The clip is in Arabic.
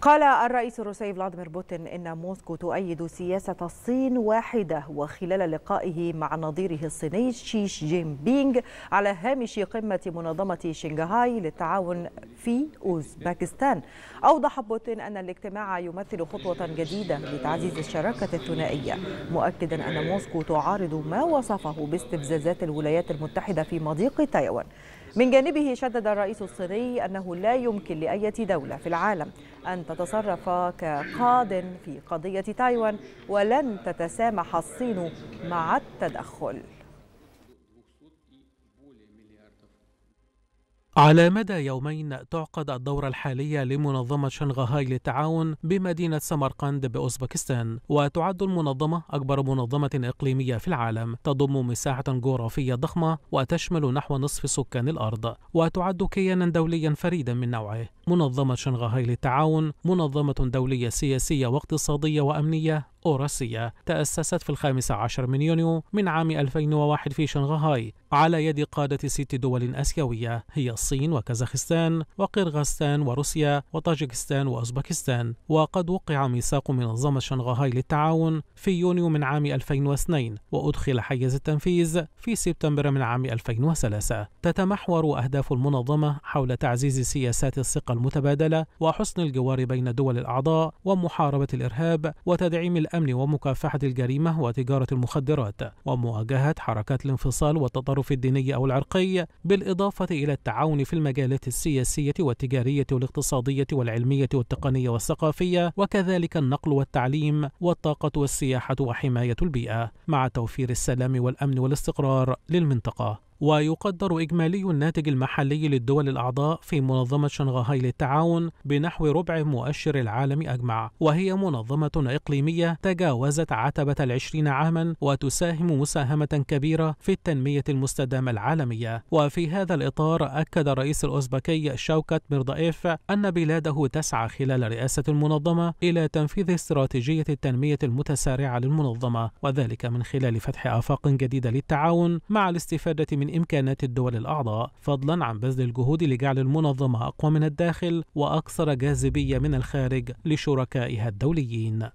قال الرئيس الروسي فلاديمير بوتين إن موسكو تؤيد سياسة الصين واحدة وخلال لقائه مع نظيره الصيني شيش جين بينغ على هامش قمة منظمة شنغهاي للتعاون في اوزباكستان أوضح بوتين أن الاجتماع يمثل خطوة جديدة لتعزيز الشراكة الثنائية مؤكدا أن موسكو تعارض ما وصفه باستفزازات الولايات المتحدة في مضيق تايوان من جانبه شدد الرئيس الصيني أنه لا يمكن لأية دولة في العالم أن تتصرف كقاض في قضية تايوان ولن تتسامح الصين مع التدخل على مدى يومين تعقد الدورة الحالية لمنظمة شنغهاي للتعاون بمدينة سمرقند بأوزبكستان وتعد المنظمة أكبر منظمة إقليمية في العالم تضم مساحة جغرافية ضخمة وتشمل نحو نصف سكان الأرض وتعد كيانا دوليا فريدا من نوعه منظمة شنغهاي للتعاون منظمة دولية سياسية واقتصادية وأمنية أوراسية تأسست في الخامس عشر من يونيو من عام 2001 في شنغهاي على يد قادة ست دول آسيوية هي الصين وكازاخستان وقرغستان وروسيا وطاجكستان وأوزبكستان وقد وقع ميثاق منظمة شنغهاي للتعاون في يونيو من عام 2002 وأدخل حيز التنفيذ في سبتمبر من عام 2003 تتمحور أهداف المنظمة حول تعزيز سياسات الثقة المتبادلة وحسن الجوار بين دول الأعضاء ومحاربة الإرهاب وتدعيم الأمن ومكافحة الجريمة وتجارة المخدرات ومواجهة حركات الانفصال والتطرف الديني أو العرقي بالإضافة إلى التعاون في المجالات السياسية والتجارية والاقتصادية والعلمية والتقنية والثقافية وكذلك النقل والتعليم والطاقة والسياحة وحماية البيئة مع توفير السلام والأمن والاستقرار للمنطقة ويقدر إجمالي الناتج المحلي للدول الأعضاء في منظمة شنغهاي للتعاون بنحو ربع مؤشر العالم أجمع وهي منظمة إقليمية تجاوزت عتبة العشرين عاما وتساهم مساهمة كبيرة في التنمية المستدامة العالمية وفي هذا الإطار أكد رئيس الأوزبكي شوكت ميردايف أن بلاده تسعى خلال رئاسة المنظمة إلى تنفيذ استراتيجية التنمية المتسارعة للمنظمة وذلك من خلال فتح آفاق جديدة للتعاون مع الاستفادة من إمكانات الدول الأعضاء فضلا عن بذل الجهود لجعل المنظمة أقوى من الداخل وأكثر جاذبية من الخارج لشركائها الدوليين